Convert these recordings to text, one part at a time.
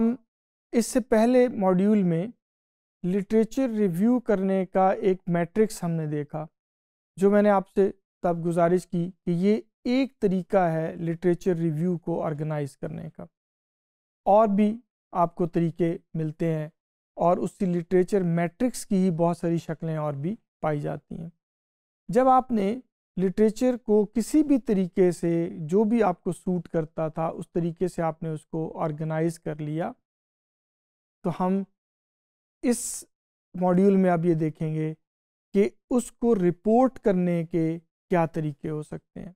हम इससे पहले मॉड्यूल में लिटरेचर रिव्यू करने का एक मैट्रिक्स हमने देखा जो मैंने आपसे तब गुजारिश की कि ये एक तरीका है लिटरेचर रिव्यू को ऑर्गेनाइज करने का और भी आपको तरीके मिलते हैं और उसी लिटरेचर मैट्रिक्स की ही बहुत सारी शक्लें और भी पाई जाती हैं जब आपने लिटरेचर को किसी भी तरीके से जो भी आपको सूट करता था उस तरीके से आपने उसको ऑर्गेनाइज कर लिया तो हम इस मॉड्यूल में अब ये देखेंगे कि उसको रिपोर्ट करने के क्या तरीके हो सकते हैं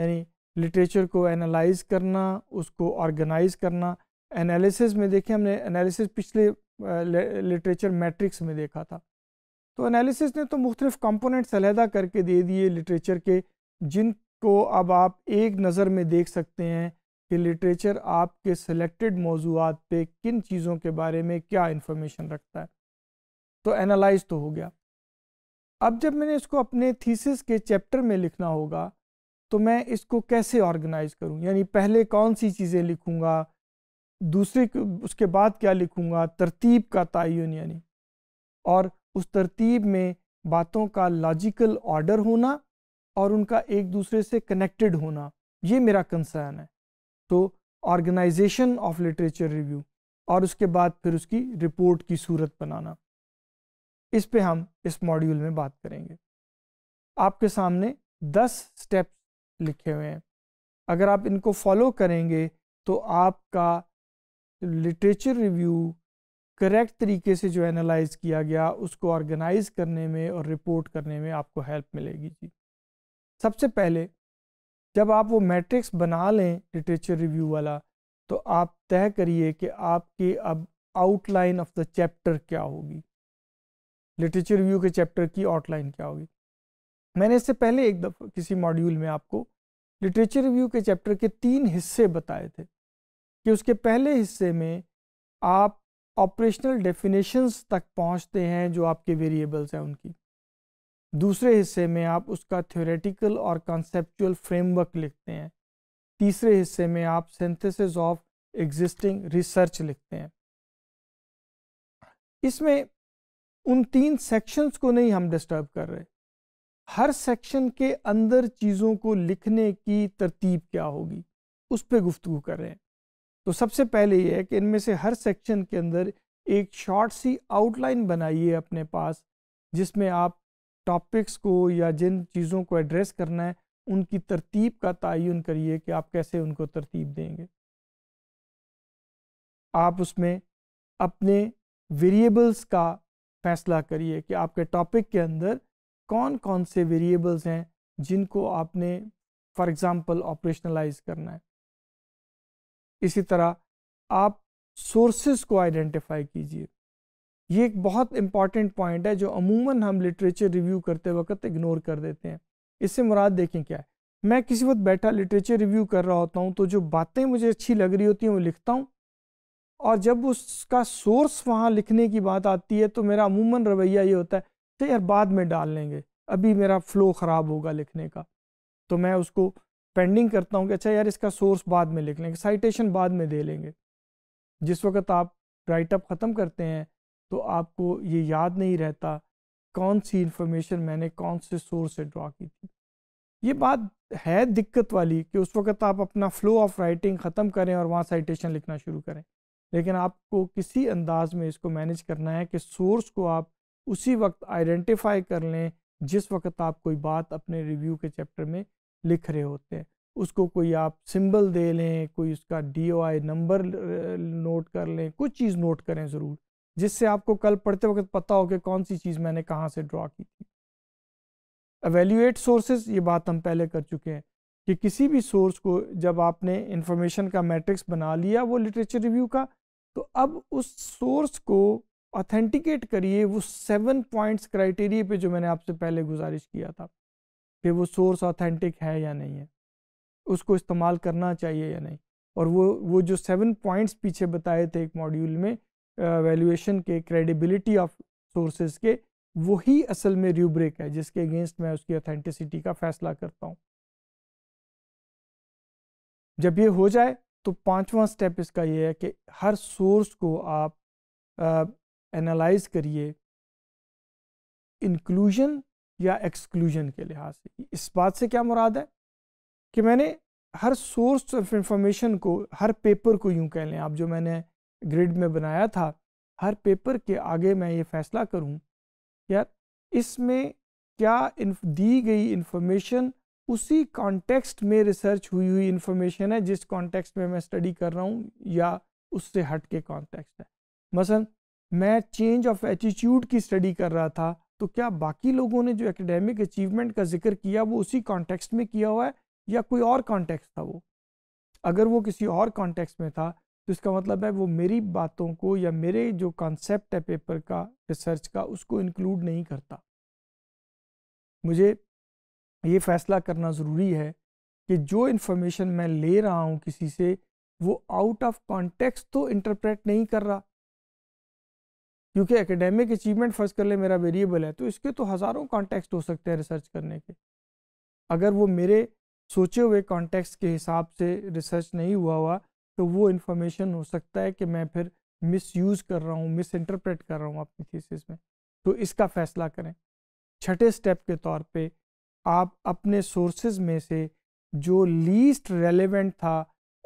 यानी लिटरेचर को एनालाइज करना उसको ऑर्गेनाइज करना एनालिसिस में देखें हमने एनालिसिस पिछले लिटरेचर मैट्रिक्स में देखा था तो एनालिसिस ने तो मुख्तलिफ़ कंपोनेंट्स अलहदा करके दे दिए लिटरेचर के जिनको अब आप एक नज़र में देख सकते हैं कि लिटरेचर आपके सेलेक्टेड मौजूद पे किन चीज़ों के बारे में क्या इन्फॉर्मेशन रखता है तो एनालाइज तो हो गया अब जब मैंने इसको अपने थीसिस के चैप्टर में लिखना होगा तो मैं इसको कैसे ऑर्गेनाइज करूं यानी पहले कौन सी चीज़ें लिखूंगा दूसरे उसके बाद क्या लिखूंगा तरतीब का तयन यानी और उस तरतीब में बातों का लॉजिकल ऑर्डर होना और उनका एक दूसरे से कनेक्टेड होना ये मेरा कंसर्न है तो ऑर्गेनाइजेशन ऑफ लिटरेचर रिव्यू और उसके बाद फिर उसकी रिपोर्ट की सूरत बनाना इस पे हम इस मॉड्यूल में बात करेंगे आपके सामने दस स्टेप लिखे हुए हैं अगर आप इनको फॉलो करेंगे तो आपका लिटरेचर रिव्यू करेक्ट तरीके से जो एनालाइज किया गया उसको ऑर्गेनाइज करने में और रिपोर्ट करने में आपको हेल्प मिलेगी जी सबसे पहले जब आप वो मैट्रिक्स बना लें लिटरेचर रिव्यू वाला तो आप तय करिए कि आपके अब आउटलाइन ऑफ द चैप्टर क्या होगी लिटरेचर रिव्यू के चैप्टर की आउटलाइन क्या होगी मैंने इससे पहले एक दफ़ा किसी मॉड्यूल में आपको लिटरेचर रिव्यू के चैप्टर के तीन हिस्से बताए थे कि उसके पहले हिस्से में आप ऑपरेशनल डेफिनेशंस तक पहुंचते हैं जो आपके वेरिएबल्स हैं उनकी दूसरे हिस्से में आप उसका थ्योरेटिकल और कॉन्सेप्चुअल फ्रेमवर्क लिखते हैं तीसरे हिस्से में आप सेंथेसिस ऑफ एग्जिस्टिंग रिसर्च लिखते हैं इसमें उन तीन सेक्शंस को नहीं हम डिस्टर्ब कर रहे हर सेक्शन के अंदर चीज़ों को लिखने की तरतीब क्या होगी उस पर गुफ्तु कर रहे हैं तो सबसे पहले ये है कि इनमें से हर सेक्शन के अंदर एक शॉर्ट सी आउटलाइन बनाइए अपने पास जिसमें आप टॉपिक्स को या जिन चीज़ों को एड्रेस करना है उनकी तरतीब का तयन करिए कि आप कैसे उनको तरतीब देंगे आप उसमें अपने वेरिएबल्स का फैसला करिए कि आपके टॉपिक के अंदर कौन कौन से वेरिएबल्स हैं जिनको आपने फॉर एग्ज़ाम्पल ऑपरेशनलाइज करना है इसी तरह आप सोर्सेस को आइडेंटिफाई कीजिए ये एक बहुत इंपॉर्टेंट पॉइंट है जो अमूमन हम लिटरेचर रिव्यू करते वक्त इग्नोर कर देते हैं इससे मुराद देखें क्या है मैं किसी वक्त बैठा लिटरेचर रिव्यू कर रहा होता हूँ तो जो बातें मुझे अच्छी लग रही होती हैं वो लिखता हूँ और जब उसका सोर्स वहाँ लिखने की बात आती है तो मेरा अमूमन रवैया ये होता है तो यार बाद में डाल लेंगे अभी मेरा फ़्लो ख़राब होगा लिखने का तो मैं उसको पेंडिंग करता हूँ कि अच्छा यार इसका सोर्स बाद में लिख लेंगे साइटेशन बाद में दे लेंगे जिस वक्त आप राइटअप ख़त्म करते हैं तो आपको ये याद नहीं रहता कौन सी इन्फॉर्मेशन मैंने कौन से सोर्स से ड्रा की थी ये बात है दिक्कत वाली कि उस वक्त आप अपना फ्लो ऑफ राइटिंग ख़त्म करें और वहाँ साइटेशन लिखना शुरू करें लेकिन आपको किसी अंदाज में इसको मैनेज करना है कि सोर्स को आप उसी वक्त आइडेंटिफाई कर लें जिस वक्त आप कोई बात अपने रिव्यू के चैप्टर में लिख रहे होते हैं उसको कोई आप सिंबल दे लें कोई उसका डी नंबर नोट कर लें कुछ चीज़ नोट करें ज़रूर जिससे आपको कल पढ़ते वक्त पता हो कि कौन सी चीज़ मैंने कहाँ से ड्रा की थी अवेल्यूएट सोर्सेज ये बात हम पहले कर चुके हैं कि किसी भी सोर्स को जब आपने इंफॉर्मेशन का मैट्रिक्स बना लिया वो लिटरेचर रिव्यू का तो अब उस सोर्स को ऑथेंटिकेट करिए वो सेवन पॉइंट्स क्राइटेरिया पे जो मैंने आपसे पहले गुजारिश किया था कि वो सोर्स ऑथेंटिक है या नहीं है उसको इस्तेमाल करना चाहिए या नहीं और वो वो जो सेवन पॉइंट्स पीछे बताए थे एक मॉड्यूल में वैल्यूएशन के क्रेडिबिलिटी ऑफ सोर्सेज के वही असल में रूब्रिक है जिसके अगेंस्ट मैं उसकी ऑथेंटिसिटी का फैसला करता हूँ जब ये हो जाए तो पांचवा स्टेप इसका ये है कि हर सोर्स को आप एनालाइज करिए इंक्लूजन या एक्सक्लूजन के लिहाज से इस बात से क्या मुराद है कि मैंने हर सोर्स ऑफ इंफॉर्मेशन को हर पेपर को यूँ कह लें आप जो मैंने ग्रिड में बनाया था हर पेपर के आगे मैं ये फैसला करूँ यार इसमें क्या दी गई इन्फॉर्मेशन उसी कॉन्टेक्स्ट में रिसर्च हुई हुई इन्फॉर्मेशन है जिस कॉन्टेक्स्ट में मैं स्टडी कर रहा हूँ या उससे हट के कॉन्टेक्स्ट है मसलन मैं चेंज ऑफ एटीट्यूड की स्टडी कर रहा था तो क्या बाकी लोगों ने जो एकेडमिक अचीवमेंट का जिक्र किया वो उसी कॉन्टेक्स्ट में किया हुआ है या कोई और कॉन्टेक्स्ट था वो अगर वो किसी और कॉन्टेक्स्ट में था तो इसका मतलब है वो मेरी बातों को या मेरे जो कॉन्सेप्ट है पेपर का रिसर्च का उसको इंक्लूड नहीं करता मुझे ये फैसला करना ज़रूरी है कि जो इन्फॉर्मेशन मैं ले रहा हूँ किसी से वो आउट ऑफ कॉन्टेक्स्ट तो इंटरप्रेट नहीं कर रहा क्योंकि एकेडमिक अचीवमेंट फर्ज कर ले मेरा वेरिएबल है तो इसके तो हज़ारों कॉन्टेक्स्ट हो सकते हैं रिसर्च करने के अगर वो मेरे सोचे हुए कॉन्टेक्स्ट के हिसाब से रिसर्च नहीं हुआ हुआ तो वो इन्फॉर्मेशन हो सकता है कि मैं फिर मिस यूज़ कर रहा हूँ मिस इंटरप्रेट कर रहा हूँ अपनी थीसिस में तो इसका फ़ैसला करें छठे स्टेप के तौर पे आप अपने सोर्सेज में से जो लीस्ट रेलेवेंट था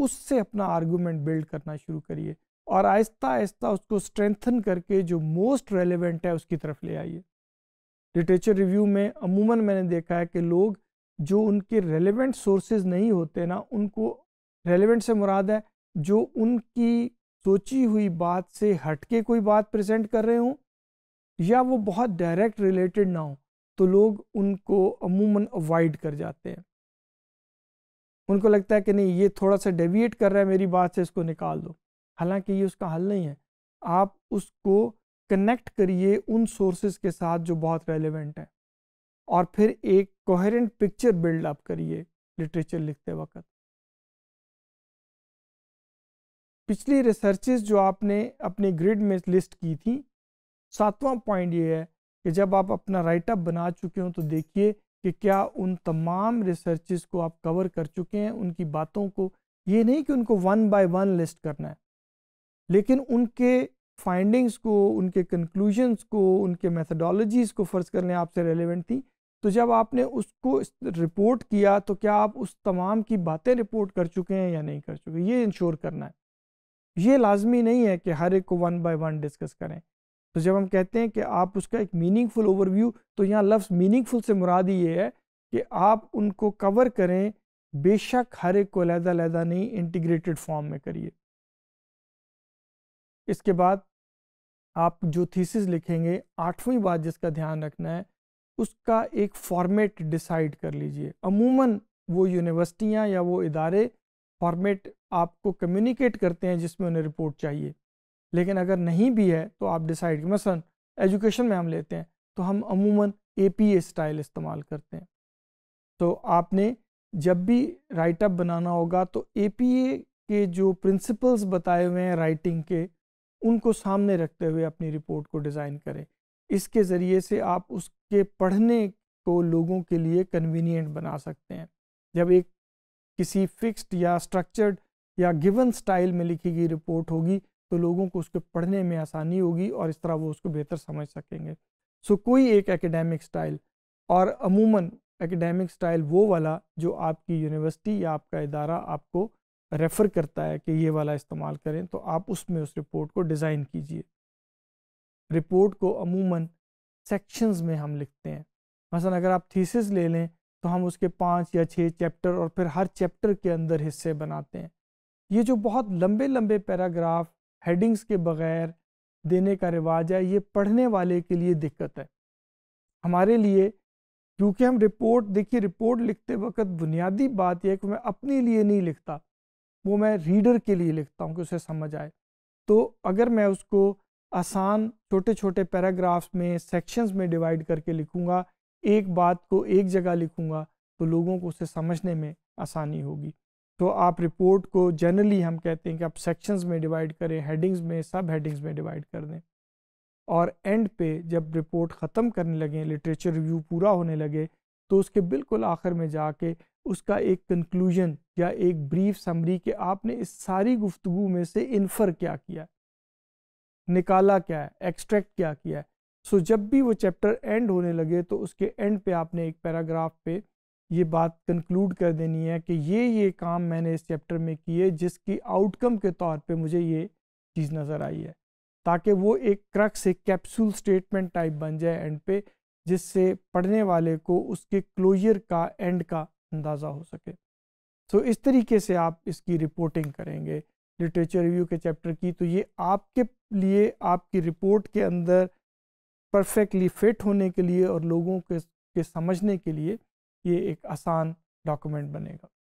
उससे अपना आर्गूमेंट बिल्ड करना शुरू करिए और आहिस्ता आहिस्ता उसको स्ट्रेंथन करके जो मोस्ट रेलिवेंट है उसकी तरफ ले आइए लिटरेचर रिव्यू में अमूमन मैंने देखा है कि लोग जो उनके रेलिवेंट सोर्सेज नहीं होते ना उनको रेलिवेंट से मुराद है जो उनकी सोची हुई बात से हटके कोई बात प्रेजेंट कर रहे हों या वो बहुत डायरेक्ट रिलेटेड ना हो तो लोग उनको अमूमन अवॉइड कर जाते हैं उनको लगता है कि नहीं ये थोड़ा सा डेविएट कर रहा है मेरी बात से इसको निकाल दो हालांकि ये उसका हल नहीं है आप उसको कनेक्ट करिए उन सोर्सेज के साथ जो बहुत रेलिवेंट हैं और फिर एक कोहरेंट पिक्चर बिल्डअप करिए लिटरेचर लिखते वक्त पिछली रिसर्चेज जो आपने अपने ग्रिड में लिस्ट की थी सातवां पॉइंट ये है कि जब आप अपना राइटअप बना चुके हो तो देखिए कि क्या उन तमाम रिसर्च को आप कवर कर चुके हैं उनकी बातों को ये नहीं कि उनको वन बाय वन लिस्ट करना है लेकिन उनके फाइंडिंग्स को उनके कंक्लूजन्स को उनके मेथडोलॉजीज़ को फ़र्ज़ कर लें आपसे रेलिवेंट थी तो जब आपने उसको रिपोर्ट किया तो क्या आप उस तमाम की बातें रिपोर्ट कर चुके हैं या नहीं कर चुके ये इंश्योर करना है ये लाजमी नहीं है कि हर एक को वन बाय वन डिस्कस करें तो जब हम कहते हैं कि आप उसका एक मीनिंगफुल ओवरव्यू तो यहाँ लफ्ज़ मीनिंगफुल से मुराद ये है कि आप उनको कवर करें बेशक हर एक को लहदा लहदा नहीं इंटीग्रेटेड फॉर्म में करिए इसके बाद आप जो थीसिस लिखेंगे आठवीं बात जिसका ध्यान रखना है उसका एक फॉर्मेट डिसाइड कर लीजिए अमूमन वो यूनिवर्सिटियाँ या वो इदारे फॉर्मेट आपको कम्युनिकेट करते हैं जिसमें उन्हें रिपोर्ट चाहिए लेकिन अगर नहीं भी है तो आप डिसाइड मसलन एजुकेशन में हम लेते हैं तो हम अमूमन ए स्टाइल इस्तेमाल करते हैं तो आपने जब भी राइटअप बनाना होगा तो ए के जो प्रिंसिपल्स बताए हुए हैं राइटिंग के उनको सामने रखते हुए अपनी रिपोर्ट को डिज़ाइन करें इसके ज़रिए से आप उस के पढ़ने को लोगों के लिए कन्वीनियंट बना सकते हैं जब एक किसी फिक्स्ड या स्ट्रक्चर्ड या गिवन स्टाइल में लिखी गई रिपोर्ट होगी तो लोगों को उसके पढ़ने में आसानी होगी और इस तरह वो उसको बेहतर समझ सकेंगे सो so, कोई एक एकेडमिक स्टाइल और अमूमन एकेडमिक स्टाइल वो वाला जो आपकी यूनिवर्सिटी या आपका इदारा आपको रेफ़र करता है कि ये वाला इस्तेमाल करें तो आप उसमें उस रिपोर्ट को डिज़ाइन कीजिए रिपोर्ट को अमूमन सेक्शंस में हम लिखते हैं मसलन अगर आप थीसिस ले लें तो हम उसके पाँच या छः चैप्टर और फिर हर चैप्टर के अंदर हिस्से बनाते हैं ये जो बहुत लंबे लंबे पैराग्राफ हेडिंग्स के बगैर देने का रिवाज है ये पढ़ने वाले के लिए दिक्कत है हमारे लिए क्योंकि हम रिपोर्ट देखिए रिपोर्ट लिखते वक्त बुनियादी बात यह कि मैं अपने लिए नहीं लिखता वो मैं रीडर के लिए लिखता हूँ कि उसे समझ आए तो अगर मैं उसको आसान छोटे छोटे पैराग्राफ्स में सेक्शंस में डिवाइड करके लिखूँगा एक बात को एक जगह लिखूँगा तो लोगों को उसे समझने में आसानी होगी तो आप रिपोर्ट को जनरली हम कहते हैं कि आप सेक्शंस में डिवाइड करें हेडिंग्स में सब हेडिंग्स में डिवाइड कर दें और एंड पे जब रिपोर्ट ख़त्म करने लगें लिटरेचर रिव्यू पूरा होने लगे तो उसके बिल्कुल आखिर में जाके उसका एक कंक्लूजन या एक ब्रीफ समरी कि आपने इस सारी गुफ्तु में से इन्फर क्या किया निकाला क्या है एक्सट्रैक्ट क्या किया है सो so, जब भी वो चैप्टर एंड होने लगे तो उसके एंड पे आपने एक पैराग्राफ पे ये बात कंक्लूड कर देनी है कि ये ये काम मैंने इस चैप्टर में किए जिसकी आउटकम के तौर पे मुझे ये चीज़ नज़र आई है ताकि वो एक क्रक से कैप्सूल स्टेटमेंट टाइप बन जाए एंड पे जिससे पढ़ने वाले को उसके क्लोजर का एंड का अंदाज़ा हो सके सो so, इस तरीके से आप इसकी रिपोर्टिंग करेंगे लिटरेचर रिव्यू के चैप्टर की तो ये आपके लिए आपकी रिपोर्ट के अंदर परफेक्टली फिट होने के लिए और लोगों के, के समझने के लिए ये एक आसान डॉक्यूमेंट बनेगा